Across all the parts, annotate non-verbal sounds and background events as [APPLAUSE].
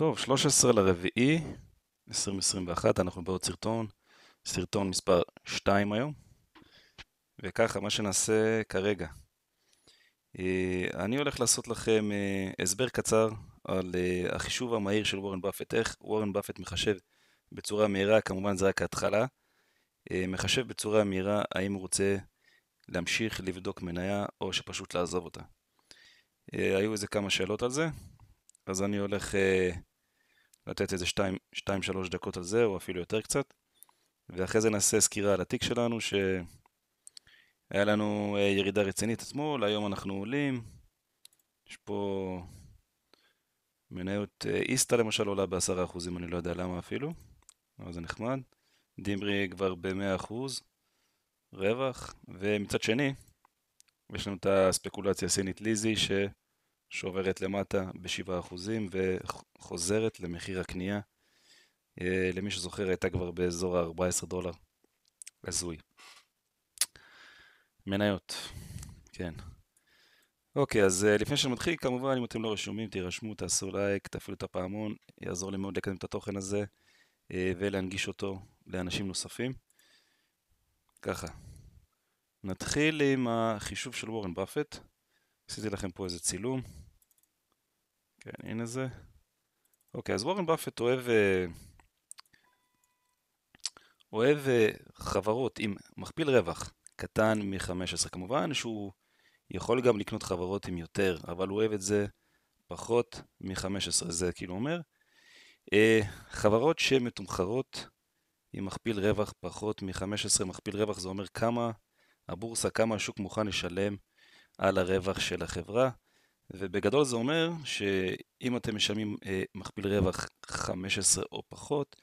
טוב, 13 לרביעי 2021, אנחנו בעוד סרטון, סרטון מספר 2 היום, וככה, מה שנעשה כרגע. אה, אני הולך לעשות לכם אה, הסבר קצר על אה, החישוב המהיר של וורן באפט, איך וורן באפט מחשב בצורה מהירה, כמובן זה רק ההתחלה, מחשב בצורה מהירה האם הוא רוצה להמשיך לבדוק מניה או שפשוט לעזוב אותה. היו איזה כמה שאלות על זה, אז אני הולך אה, לתת איזה 2-3 דקות על זה, או אפילו יותר קצת, ואחרי זה נעשה סקירה על התיק שלנו, שהיה לנו אה, ירידה רצינית אתמול, היום אנחנו עולים, יש פה מניות אה, איסטה למשל עולה בעשרה אחוזים, אני לא יודע למה אפילו, אבל זה נחמד. דימרי כבר במאה אחוז רווח, ומצד שני, יש לנו את הספקולציה הסינית ליזי, ש... שעוברת למטה ב-7% וחוזרת למחיר הקנייה. אה, למי שזוכר, הייתה כבר באזור ה-14 דולר. הזוי. מניות, כן. אוקיי, אז אה, לפני שאני מתחיל, כמובן, אם אתם לא רשומים, תירשמו, תעשו לייק, תפעילו את הפעמון, יעזור לי מאוד לקדם את התוכן הזה אה, ולהנגיש אותו לאנשים נוספים. ככה, נתחיל עם החישוב של וורן באפט. עשיתי לכם פה איזה צילום. כן, הנה זה. אוקיי, אז וורן באפט אוהב... אה, אוהב אה, חברות עם מכפיל רווח קטן מ-15. כמובן שהוא יכול גם לקנות חברות עם יותר, אבל הוא אוהב את זה פחות מ-15, זה כאילו אומר. אה, חברות שמתומחרות עם מכפיל רווח פחות מ-15, מכפיל רווח זה אומר כמה הבורסה, כמה השוק מוכן לשלם על הרווח של החברה. ובגדול זה אומר שאם אתם משלמים אה, מכפיל רווח 15 או פחות,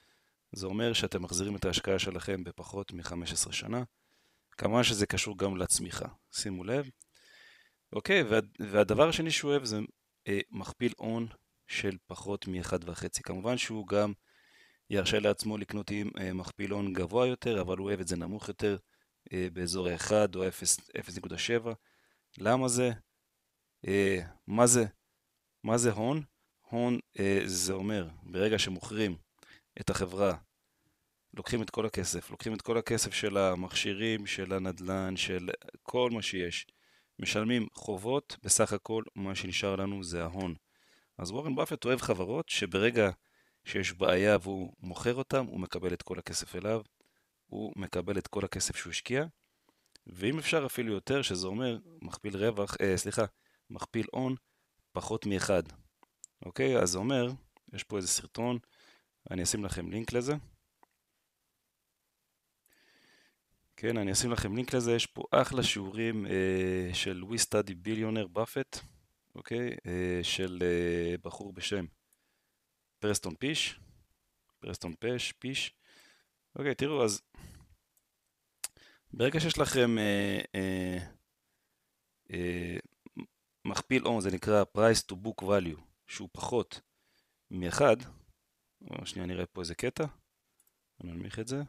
זה אומר שאתם מחזירים את ההשקעה שלכם בפחות מ-15 שנה. כמובן שזה קשור גם לצמיחה, שימו לב. אוקיי, וה, והדבר השני שהוא אוהב זה אה, מכפיל הון של פחות מ-1.5. כמובן שהוא גם ירשה לעצמו לקנות עם אה, מכפיל הון גבוה יותר, אבל הוא אוהב את זה נמוך יותר, אה, באזור ה 1 או 0.7. למה זה, אה, מה זה, מה זה הון? הון אה, זה אומר, ברגע שמוכרים את החברה, לוקחים את כל הכסף, לוקחים את כל הכסף של המכשירים, של הנדל"ן, של כל מה שיש, משלמים חובות, בסך הכל מה שנשאר לנו זה ההון. אז וורן באפט אוהב חברות שברגע שיש בעיה והוא מוכר אותן, הוא מקבל את כל הכסף אליו, הוא מקבל את כל הכסף שהוא השקיע, ואם אפשר אפילו יותר, שזה אומר מכפיל רווח, אה, סליחה, מכפיל הון פחות מאחד. אוקיי? אז זה אומר, יש פה איזה סרטון, אני אשים לכם לינק לזה. כן, אני אשים לכם לינק לזה, יש פה אחלה שיעורים אה, של We Study Billionaire Buffet, אוקיי? אה, של אה, בחור בשם פרסטון פיש, פרסטון פש, פיש. אוקיי, תראו, אז ברגע שיש לכם אה, אה, אה, מכפיל הון, זה נקרא price to book value, שהוא פחות מ-1, שנייה נראה פה איזה קטע, אני אנמיך את זה.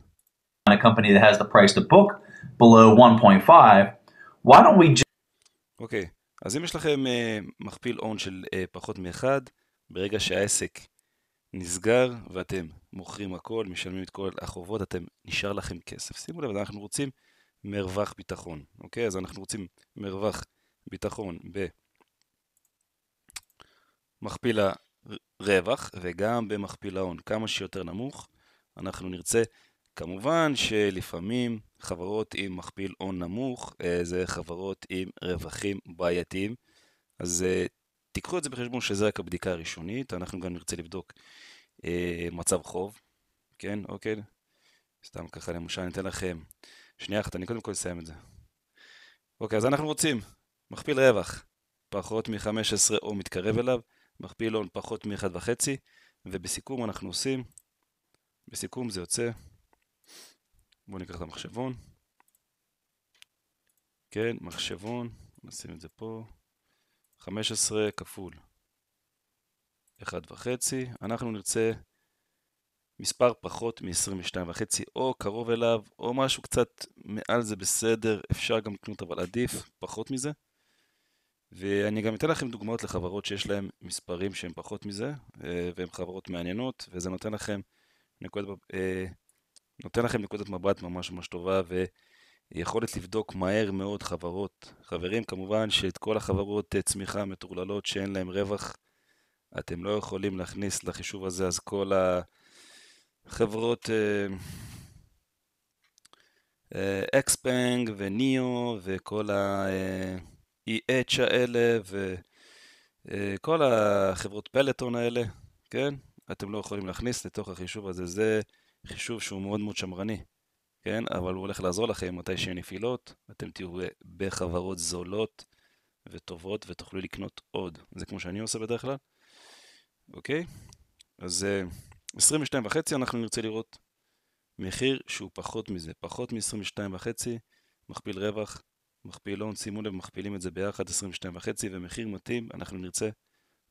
אוקיי, אז אם יש לכם מכפיל הון של פחות מ-1, ברגע שהעסק נסגר ואתם מוכרים הכל, משלמים את כל החובות, אתם נשאר לכם כסף. שימו לב, אנחנו רוצים מרווח ביטחון, אוקיי? אז אנחנו רוצים מרווח ביטחון במכפיל הרווח וגם במכפיל ההון. כמה שיותר נמוך אנחנו נרצה. כמובן שלפעמים חברות עם מכפיל הון נמוך אה, זה חברות עם רווחים בעייתיים, אז אה, תיקחו את זה בחשבון שזה רק הבדיקה הראשונית, אנחנו גם נרצה לבדוק אה, מצב חוב, כן, אוקיי? סתם ככה למשל אני אתן לכם שנייה אחת, אני קודם כל אסיים את זה. אוקיי, אז אנחנו רוצים מכפיל רווח פחות מ-15 או מתקרב אליו, מכפיל הון פחות מ-1.5, ובסיכום אנחנו עושים, בסיכום זה יוצא, בואו ניקח את המחשבון, כן, מחשבון, נשים את זה פה, 15 כפול 1.5, אנחנו נרצה מספר פחות מ-22.5 או קרוב אליו, או משהו קצת מעל זה בסדר, אפשר גם לקנות אבל עדיף, פחות מזה. ואני גם אתן לכם דוגמאות לחברות שיש להן מספרים שהן פחות מזה, אה, והן חברות מעניינות, וזה נותן לכם נקודת, אה, נותן לכם נקודת מבט ממש ממש טובה, ויכולת לבדוק מהר מאוד חברות. חברים, כמובן שאת כל החברות אה, צמיחה מטורללות שאין להן רווח, אתם לא יכולים להכניס לחישוב הזה, אז כל ה... חברות אקספנג אה, אה, וניאו וכל ה-EH אה, האלה וכל החברות פלטון האלה, כן? אתם לא יכולים להכניס לתוך החישוב הזה. זה חישוב שהוא מאוד מאוד שמרני, כן? אבל הוא הולך לעזור לכם מתי שיהיו נפילות, אתם תהיו בחברות זולות וטובות ותוכלו לקנות עוד. זה כמו שאני עושה בדרך כלל, אוקיי? אז... 22 וחצי אנחנו נרצה לראות מחיר שהוא פחות מזה, פחות מ-22 וחצי, מכפיל רווח, מכפיל הון, שימו לב, מכפילים את זה ביחד 22 וחצי, ומחיר מתאים, אנחנו נרצה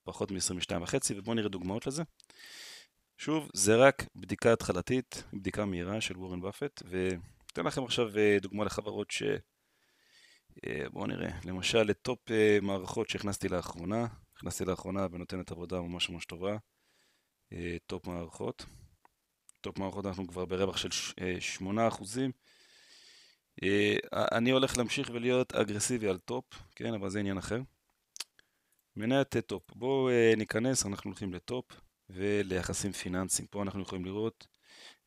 פחות מ-22 וחצי, ובואו נראה דוגמאות לזה. שוב, זה רק בדיקה התחלתית, בדיקה מהירה של וורן באפט, ואתן לכם עכשיו אה, דוגמה לחברות ש... אה, בואו נראה, למשל לטופ אה, מערכות שהכנסתי לאחרונה, הכנסתי לאחרונה ונותנת עבודה ממש ממש טובה. טופ מערכות. טופ מערכות אנחנו כבר ברווח של 8%. אה, אה, אני הולך להמשיך ולהיות אגרסיבי על טופ, כן, אבל זה עניין אחר. מניית טופ, בואו אה, ניכנס, אנחנו הולכים לטופ וליחסים פיננסיים. פה אנחנו יכולים לראות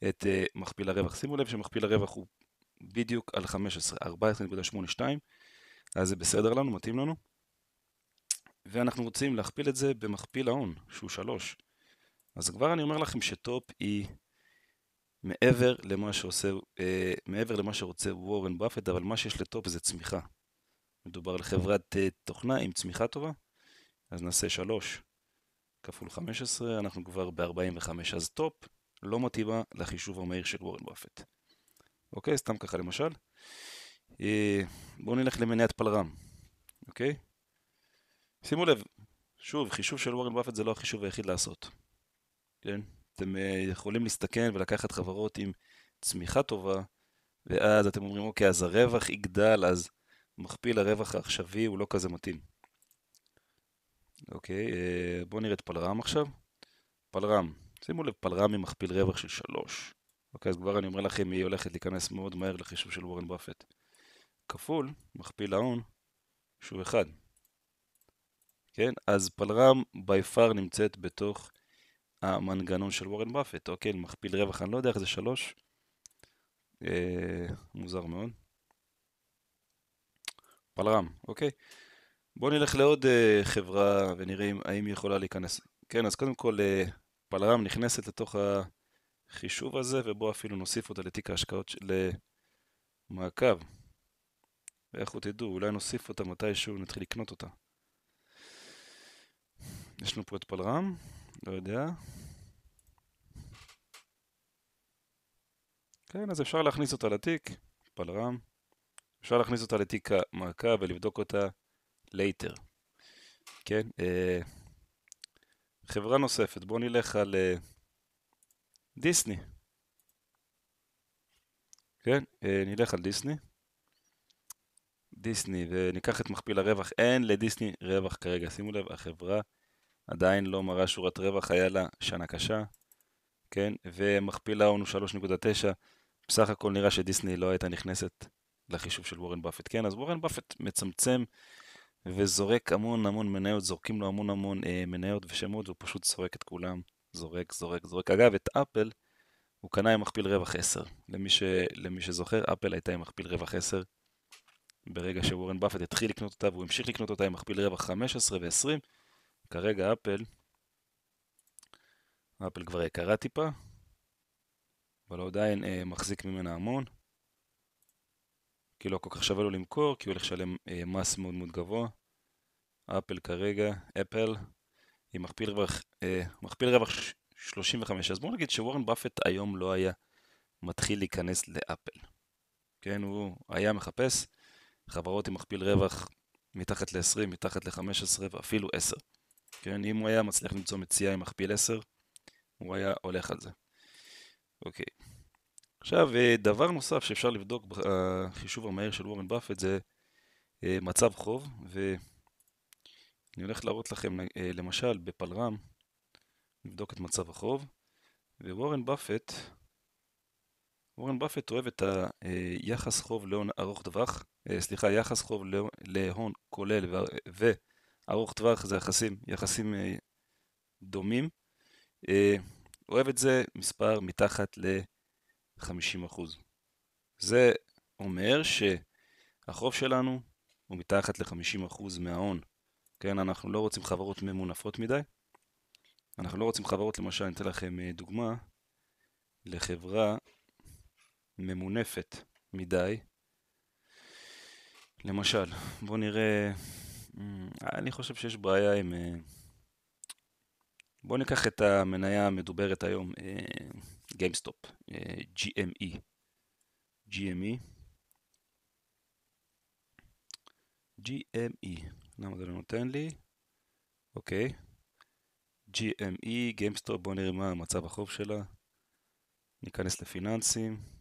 את מכפיל הרווח. שימו לב שמכפיל הרווח הוא בדיוק על 15, 14.82, אז זה בסדר לנו, מתאים לנו. ואנחנו רוצים להכפיל את זה במכפיל ההון, שהוא 3. אז כבר אני אומר לכם שטופ היא e מעבר למה, שעושה, אה, מעבר למה שרוצה וורן באפט, אבל מה שיש לטופ זה צמיחה. מדובר על חברת אה, תוכנה עם צמיחה טובה, אז נעשה 3 כפול 15, אנחנו כבר ב-45, אז טופ לא מתאימה לחישוב המהיר של וורן באפט. אוקיי, סתם ככה למשל. אה, בואו נלך למניעת פלרם, אוקיי? שימו לב, שוב, חישוב של וורן באפט זה לא החישוב היחיד לעשות. כן? אתם אה, יכולים להסתכן ולקחת חברות עם צמיחה טובה, ואז אתם אומרים, אוקיי, אז הרווח יגדל, אז מכפיל הרווח העכשווי הוא לא כזה מתאים. אוקיי, אה, בואו נראה את פלרם עכשיו. פלרם, שימו לב, פלרם היא מכפיל רווח של 3. אוקיי, אז כבר אני אומר לכם, היא הולכת להיכנס מאוד מהר לחישוב של וורן באפט. כפול, מכפיל ההון, שהוא 1. כן, אז פלרם בי פאר נמצאת בתוך המנגנון של וורן באפט, אוקיי, מכפיל רווח, אני לא יודע איך זה שלוש. אה, מוזר מאוד. פלרם, אוקיי. בואו נלך לעוד אה, חברה ונראה אם, האם היא יכולה להיכנס. כן, אז קודם כל, אה, פלרם נכנסת לתוך החישוב הזה, ובואו אפילו נוסיף אותה לתיק ההשקעות, למעקב. אה, ואיך תדעו, אולי נוסיף אותה מתישהו, נתחיל לקנות אותה. יש לנו פה את פלרם, לא יודע. כן, אז אפשר להכניס אותה לתיק, פלרם. אפשר להכניס אותה לתיק המעקב ולבדוק אותה later. כן, אה, חברה נוספת, בואו נלך על אה, דיסני. כן, אה, נלך על דיסני. דיסני, וניקח את מכפיל הרווח. אין לדיסני רווח כרגע, שימו לב, החברה עדיין לא מראה שורת רווח, היה לה שנה קשה, כן? ומכפיל ההון הוא 3.9. בסך הכל נראה שדיסני לא הייתה נכנסת לחישוב של וורן באפט, כן? אז וורן באפט מצמצם וזורק המון המון מניות, זורקים לו המון המון אה, מניות ושמות, והוא פשוט זורק את כולם. זורק, זורק, זורק. אגב, את אפל הוא קנה עם מכפיל רווח 10. למי, ש... למי שזוכר, אפל הייתה עם מכפיל רווח 10. ברגע שוורן באפט התחיל לקנות אותה והוא המשיך לקנות אותה עם מכפיל רווח 15 ו-20, כרגע אפל, אפל כבר יקרה טיפה, אבל עדיין אה, מחזיק ממנה המון, כי לא כל כך שווה לו למכור, כי הוא הולך לשלם אה, מס מאוד מאוד גבוה. אפל כרגע, אפל, היא מכפיל רווח, אה, מכפיל רווח 35, אז בואו נגיד שוורן באפט היום לא היה מתחיל להיכנס לאפל. כן, הוא היה מחפש חברות עם מכפיל רווח מתחת ל-20, מתחת ל-15 ואפילו 10. כן? אם הוא היה מצליח למצוא מציאה עם מכפיל 10, הוא היה הולך על זה. אוקיי. עכשיו, אה, דבר נוסף שאפשר לבדוק בחישוב אה, המהיר של וורן באפט זה אה, מצב חוב, ואני הולך להראות לכם, למשל, בפלרם, נבדוק את מצב החוב, ווורן באפט, וורן באפט אוהב את היחס חוב להון ארוך טווח, סליחה, יחס חוב להון כולל ו... ארוך טווח זה יחסים, יחסים אה, דומים. אה, אוהב את זה מספר מתחת ל-50%. זה אומר שהחוב שלנו הוא מתחת ל-50% מההון. כן, אנחנו לא רוצים חברות ממונפות מדי. אנחנו לא רוצים חברות, למשל, אני אתן לכם אה, דוגמה לחברה ממונפת מדי. למשל, בואו נראה אה, אני חושב שיש בעיה עם... אה, בואו ניקח את המניה המדוברת היום, אה, GameStop, GME. GME. GME, למה זה לא נותן לי? אוקיי. GME, GameStop, בואו נראה מה מצב החוב שלה. ניכנס לפיננסים.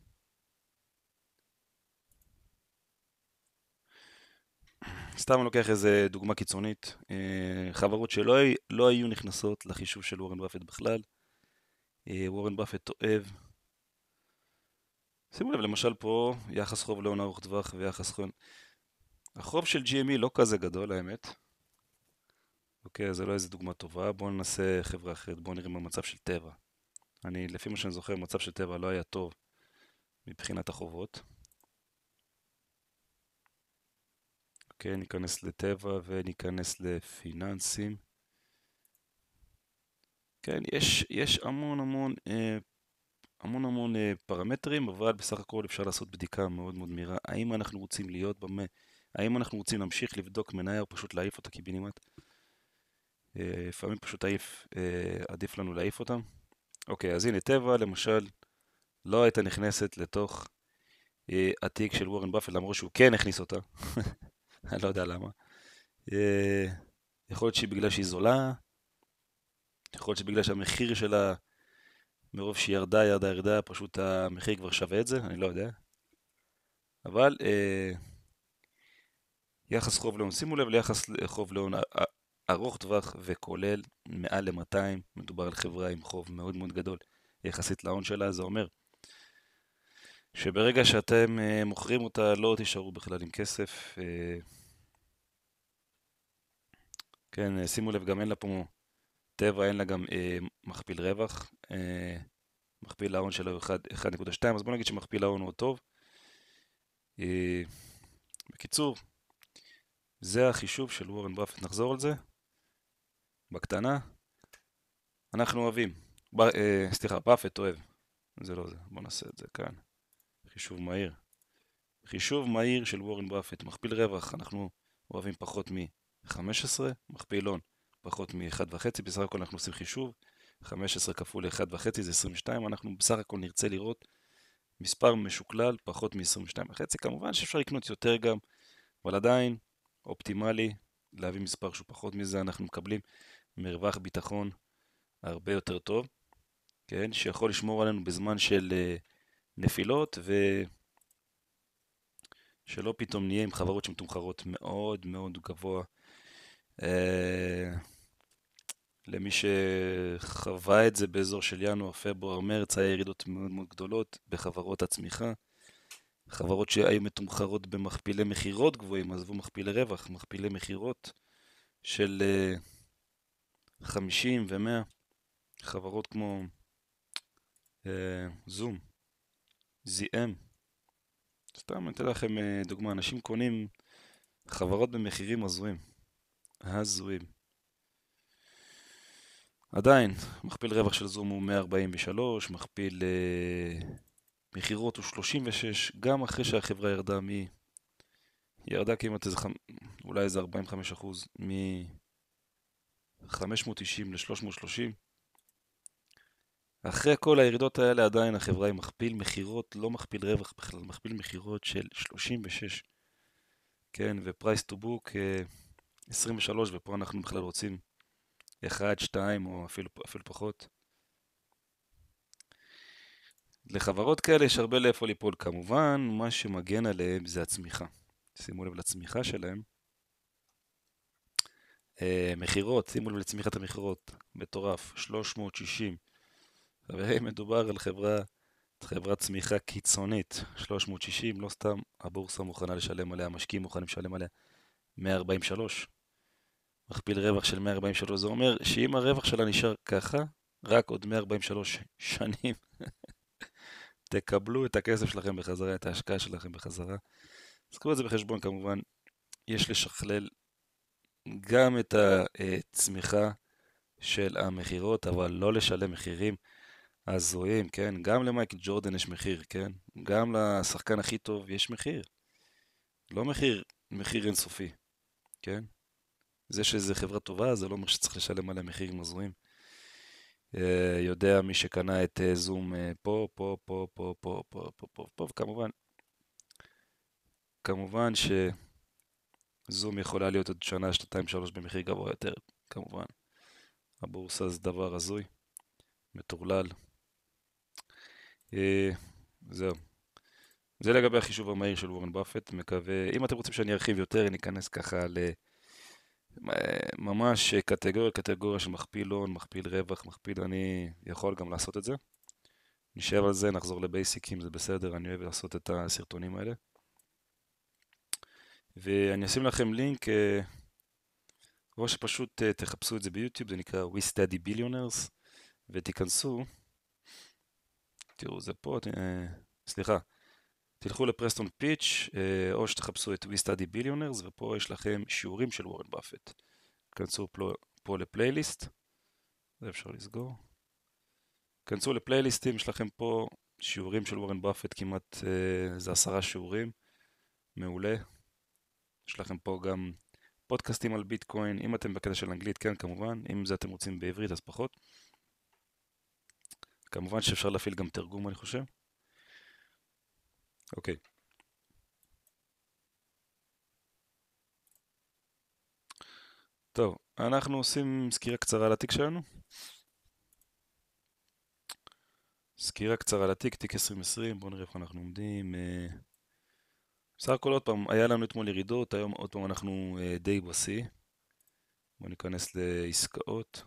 סתם אני לוקח איזה דוגמה קיצונית, אה, חברות שלא לא היו נכנסות לחישוב של וורן באפט בכלל. אה, וורן באפט אוהב. שימו לב, למשל פה יחס חוב להון ארוך טווח ויחס חוב... החוב של GME לא כזה גדול, האמת. אוקיי, זה לא איזה דוגמה טובה. בואו ננסה חברה אחרת, בואו נראה מה המצב של טבע. אני, לפי מה שאני זוכר, המצב של טבע לא היה טוב מבחינת החובות. אוקיי, ניכנס לטבע וניכנס לפיננסים. כן, יש, יש המון המון, אה, המון המון אה, פרמטרים, אבל בסך הכל אפשר לעשות בדיקה מאוד מאוד מהירה. האם אנחנו רוצים להיות במה, האם אנחנו רוצים להמשיך לבדוק מניה או פשוט להעיף אותה קיבינימט? אה, לפעמים פשוט העיף, עדיף לנו להעיף אותם. אוקיי, אז הנה טבע, למשל, לא הייתה נכנסת לתוך התיק של וורן באפל, למרות שהוא כן הכניס אותה. [LAUGHS] [LAUGHS] אני לא יודע למה. אה, יכול להיות שבגלל שהיא זולה, יכול להיות שבגלל שהמחיר שלה, מרוב שהיא ירדה, ירדה, ירדה, פשוט המחיר כבר שווה את זה, אני לא יודע. אבל אה, יחס חוב להון, שימו לב ליחס חוב להון אה, ארוך טווח וכולל מעל ל-200, מדובר על חברה עם חוב מאוד מאוד גדול יחסית להון שלה, זה אומר שברגע שאתם אה, מוכרים אותה, לא תישארו בכלל עם כסף. אה, כן, אה, שימו לב, גם אין לה פה טבע, אין לה גם אה, מכפיל רווח. אה, מכפיל ההון שלה הוא 1.2, אז בואו נגיד שמכפיל ההון הוא טוב. אה, בקיצור, זה החישוב של וורן ברפט, נחזור על זה. בקטנה, אנחנו אוהבים. ב, אה, סליחה, ברפט אוהב. זה לא זה, בואו נעשה את זה כאן. חישוב מהיר. חישוב מהיר של וורן באפט, מכפיל רווח, אנחנו אוהבים פחות מ-15, מכפיל הון פחות מ-1.5, בסך הכל אנחנו עושים חישוב, 15 כפול 1.5 זה 22, אנחנו בסך הכל נרצה לראות מספר משוקלל פחות מ-22.5, כמובן שאפשר לקנות יותר גם, אבל עדיין אופטימלי להביא מספר שהוא פחות מזה, אנחנו מקבלים מרווח ביטחון הרבה יותר טוב, כן, שיכול לשמור עלינו בזמן של... Uh, נפילות, ושלא פתאום נהיה עם חברות שמתומחרות מאוד מאוד גבוה. אה, למי שחווה את זה באזור של ינואר, פברואר, מרץ, היה ירידות מאוד מאוד גדולות בחברות הצמיחה. חברות שהיו מתומחרות במכפילי מכירות גבוהים, עזבו מכפילי רווח, מכפילי מכירות של 50 אה, ו-100. חברות כמו אה, זום, זיהם. סתם, אני אתן לכם אה, דוגמה, אנשים קונים חברות במחירים הזויים. הזויים. עדיין, מכפיל רווח של זום הוא 143, מכפיל uh, מכירות הוא 36, גם אחרי שהחברה ירדה מ... היא ירדה כמעט איזה, חמ... אולי איזה 45 אחוז, מ-590 ל-330. אחרי כל הירידות האלה עדיין החברה היא מכפיל מכירות, לא מכפיל רווח בכלל, מכפיל מכירות של 36. כן, ופרייס טו בוק 23, ופה אנחנו בכלל רוצים 1, 2 או אפילו, אפילו פחות. לחברות כאלה יש הרבה לאיפה ליפול. כמובן, מה שמגן עליהם זה הצמיחה. שימו לב לצמיחה שלהם. אה, מכירות, שימו לב לצמיחת המכירות, מטורף, 360. חברים, מדובר על חברה, חברת צמיחה קיצונית, 360, לא סתם הבורסה מוכנה לשלם עליה, המשקיעים מוכנים לשלם עליה 143. מכפיל רווח של 143, זה אומר שאם הרווח שלה נשאר ככה, רק עוד 143 שנים [LAUGHS] תקבלו את הכסף שלכם בחזרה, את ההשקעה שלכם בחזרה. אז קחו את זה בחשבון כמובן, יש לשכלל גם את הצמיחה אה, של המכירות, אבל לא לשלם מחירים הזויים, כן? גם למייק ג'ורדן יש מחיר, כן? גם לשחקן הכי טוב יש מחיר. לא מחיר, מחיר אינסופי, כן? זה שזו חברה טובה, זה לא אומר שצריך לשלם עליה מחירים הזויים. אה, יודע מי שקנה את אה, זום אה, פה, פה, פה, פה, פה, פה, פה, פה, פה, וכמובן, כמובן שזום יכולה להיות עוד שנה, שנתיים, שלוש במחיר גבוה יותר, כמובן. הבורסה זה דבר הזוי, מטורלל, אה, זהו. זה לגבי החישוב המהיר של וורן באפט, מקווה, אם אתם רוצים שאני ארחיב יותר, אני אכנס ככה ל... אה, ממש קטגוריה, קטגוריה של מכפיל הון, מכפיל רווח, מכפיל, אני יכול גם לעשות את זה. נשב על זה, נחזור לבייסיקים, זה בסדר, אני אוהב לעשות את הסרטונים האלה. ואני אשים לכם לינק, אה, או שפשוט תחפשו את זה ביוטיוב, זה נקרא We Study Billionaires, ותיכנסו. תראו, זה פה, ת... אה, סליחה. תלכו לפרסטון פיץ', אה, או שתחפשו את We Study Billionaires, ופה יש לכם שיעורים של וורן באפט. כנסו פה, לפלייליסט, זה אפשר לסגור. כנסו לפלייליסטים, יש לכם פה שיעורים של וורן באפט, כמעט אה, זה עשרה שיעורים. מעולה. יש לכם פה גם פודקאסטים על ביטקוין, אם אתם בקטע של אנגלית, כן, כמובן, אם זה אתם רוצים בעברית אז פחות. כמובן שאפשר להפעיל גם תרגום, אני חושב. אוקיי. טוב, אנחנו עושים סקירה קצרה לתיק שלנו. סקירה קצרה לתיק, תיק 2020, בואו נראה איפה אנחנו עומדים. אה, בסך הכל עוד פעם, היה לנו אתמול ירידות, היום עוד פעם אנחנו אה, די בשיא. בואו ניכנס לעסקאות.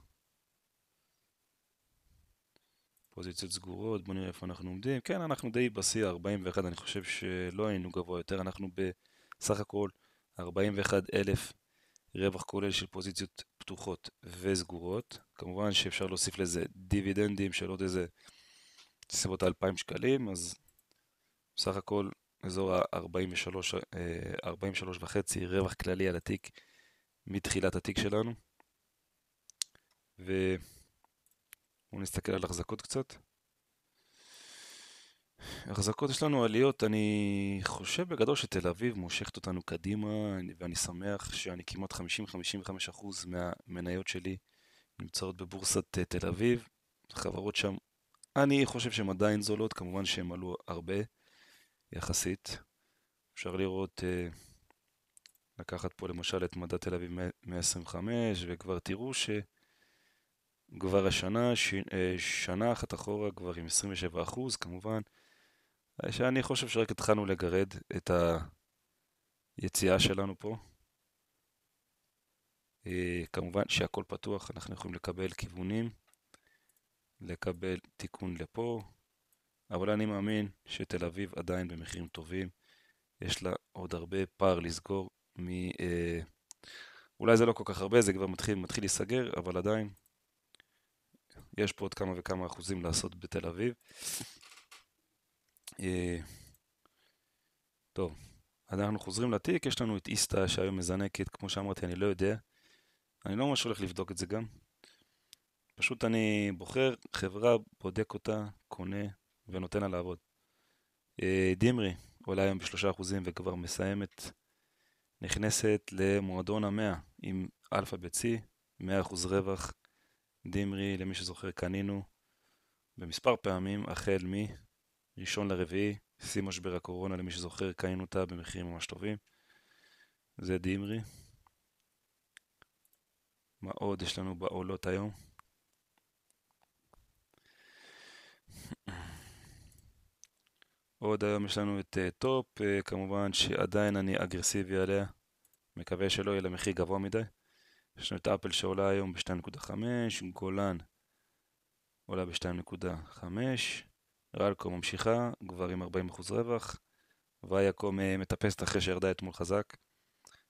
פוזיציות סגורות, בוא נראה איפה אנחנו עומדים. כן, אנחנו די בשיא, 41, אני חושב שלא היינו גבוה יותר, אנחנו בסך הכל 41 אלף רווח כולל של פוזיציות פתוחות וסגורות. כמובן שאפשר להוסיף לזה דיבידנדים של עוד איזה סביבות 2,000 שקלים, אז בסך הכל אזור ה-43 אה, וחצי רווח כללי על התיק מתחילת התיק שלנו. ו... בואו נסתכל על החזקות קצת. החזקות יש לנו עליות, אני חושב בגדול שתל אביב מושכת אותנו קדימה ואני שמח שאני כמעט 50-55% מהמניות שלי נמצאות בבורסת אה, תל אביב, חברות שם, אני חושב שהן עדיין זולות, כמובן שהן עלו הרבה יחסית. אפשר לראות, אה, לקחת פה למשל את מדע תל אביב 125 וכבר תראו ש... כבר השנה, ש... אה, שנה אחת אחורה, כבר עם 27 אחוז, כמובן, אה, שאני חושב שרק התחלנו לגרד את היציאה שלנו פה. אה, כמובן שהכל פתוח, אנחנו יכולים לקבל כיוונים, לקבל תיקון לפה, אבל אני מאמין שתל אביב עדיין במחירים טובים. יש לה עוד הרבה פער לסגור מ... אולי זה לא כל כך הרבה, זה כבר מתחיל, מתחיל להיסגר, אבל עדיין יש פה עוד כמה וכמה אחוזים לעשות בתל אביב. אה, טוב, אז אנחנו חוזרים לתיק, יש לנו את איסטה שהיום מזנקת, כמו שאמרתי, אני לא יודע. אני לא ממש הולך לבדוק את זה גם. פשוט אני בוחר חברה, בודק אותה, קונה ונותן לה לעבוד. אה, דימרי עולה היום בשלושה אחוזים וכבר מסיימת, נכנסת למועדון המאה עם אלפא בצי, מאה אחוז רווח, דמרי, למי שזוכר, קנינו במספר פעמים, החל מ מראשון לרביעי, שיא משבר הקורונה, למי שזוכר, קנינו אותה במחירים ממש טובים. זה דמרי. מה עוד יש לנו בעולות היום? עוד היום יש לנו את uh, טופ, uh, כמובן שעדיין אני אגרסיבי עליה. מקווה שלא יהיה לה מחיר גבוה מדי. יש לנו את אפל שעולה היום ב-2.5, גולן עולה ב-2.5, רלקו ממשיכה, כבר עם 40% רווח, ויאקום אה, מטפסת אחרי שירדה אתמול חזק,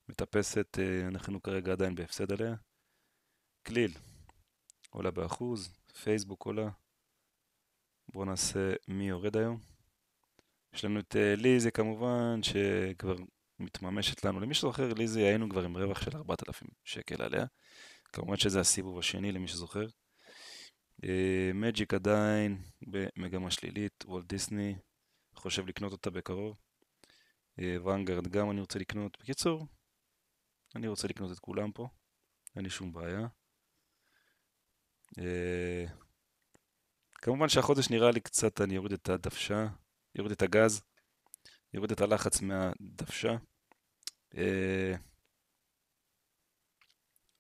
מטפסת, אה, אנחנו כרגע עדיין בהפסד עליה. כליל עולה באחוז, פייסבוק עולה. בואו נעשה מי יורד היום. יש לנו את אה, ליזה כמובן, שכבר מתממשת לנו. למי שזוכר, ליזי היינו כבר עם רווח של 4,000 שקל עליה. כמובן שזה הסיבוב השני למי שזוכר. מג'יק אה, uh, עדיין במגמה שלילית, וולט דיסני חושב לקנות אותה בקרוב. וונגרד אה, uh, גם אני רוצה לקנות. בקיצור, אני רוצה לקנות את כולם פה, אין לי שום בעיה. Uh, כמובן שהחודש נראה לי קצת, אני אוריד את הדוושה, אוריד את הגז, אוריד את הלחץ מהדוושה. אה,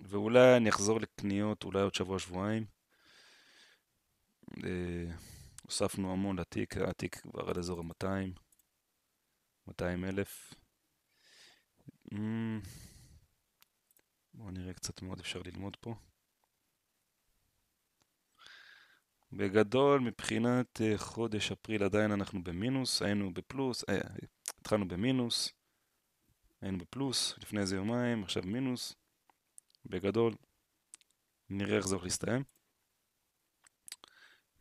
ואולי אני אחזור לקניות אולי עוד שבוע-שבועיים. אה, הוספנו המון לתיק, התיק כבר על אזור ה-200, 200 אלף. אה, בואו נראה קצת מאוד אפשר ללמוד פה. בגדול, מבחינת חודש אפריל עדיין אנחנו במינוס, היינו בפלוס, אה, התחלנו במינוס, היינו בפלוס, לפני איזה יומיים, עכשיו מינוס. בגדול, נראה איך זה הולך להסתיים.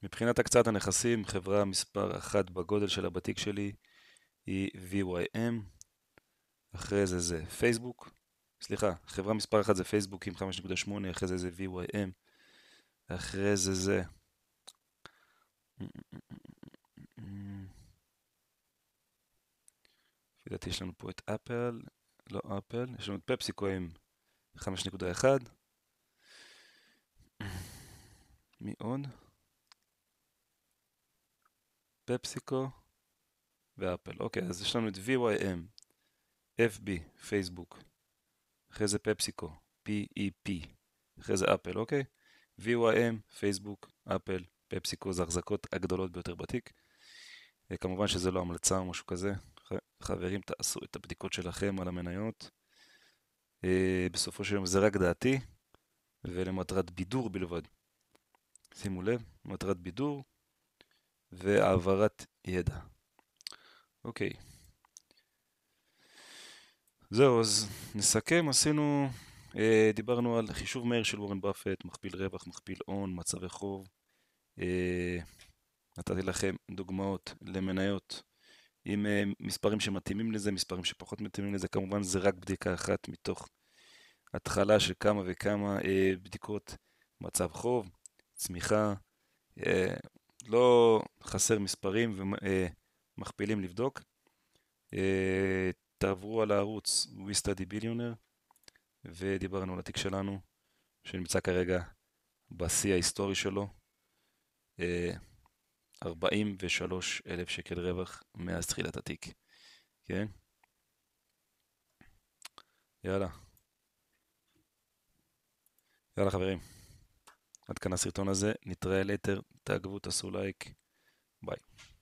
מבחינת הקצאת הנכסים, חברה מספר אחת בגודל של הבתיק שלי היא VYM, אחרי זה זה פייסבוק, סליחה, חברה מספר אחת זה פייסבוק עם 5.8, אחרי זה זה VYM, אחרי זה זה... לדעתי יש לנו פה את אפל, לא אפל, יש לנו את פפסיקו עם 5.1. מי עוד? פפסיקו ואפל. אוקיי, אז יש לנו את VYM, FB, פייסבוק, אחרי זה פפסיקו, PEP, e אחרי זה אפל, אוקיי? VYM, פייסבוק, אפל, פפסיקו זה החזקות הגדולות ביותר בתיק. אה, כמובן שזה לא המלצה או משהו כזה, חברים, תעשו את הבדיקות שלכם על המניות. Uh, בסופו של יום זה רק דעתי, ולמטרת בידור בלבד. שימו לב, מטרת בידור והעברת ידע. אוקיי. זהו, אז נסכם, עשינו, uh, דיברנו על חישוב מהיר של וורן באפט, מכפיל רווח, מכפיל הון, מצבי חוב. Uh, נתתי לכם דוגמאות למניות עם uh, מספרים שמתאימים לזה, מספרים שפחות מתאימים לזה. כמובן זה רק בדיקה אחת מתוך התחלה של כמה וכמה uh, בדיקות מצב חוב, צמיחה, Uh, לא חסר מספרים ומכפילים uh, לבדוק. Uh, תעברו על הערוץ We Study Billionaire ודיברנו על התיק שלנו שנמצא כרגע בשיא ההיסטורי שלו. Uh, 43 אלף שקל רווח מאז תחילת התיק, כן? יאללה. יאללה חברים, עד כאן הסרטון הזה, נתראה ליתר, תעקבו, תעשו לייק, ביי.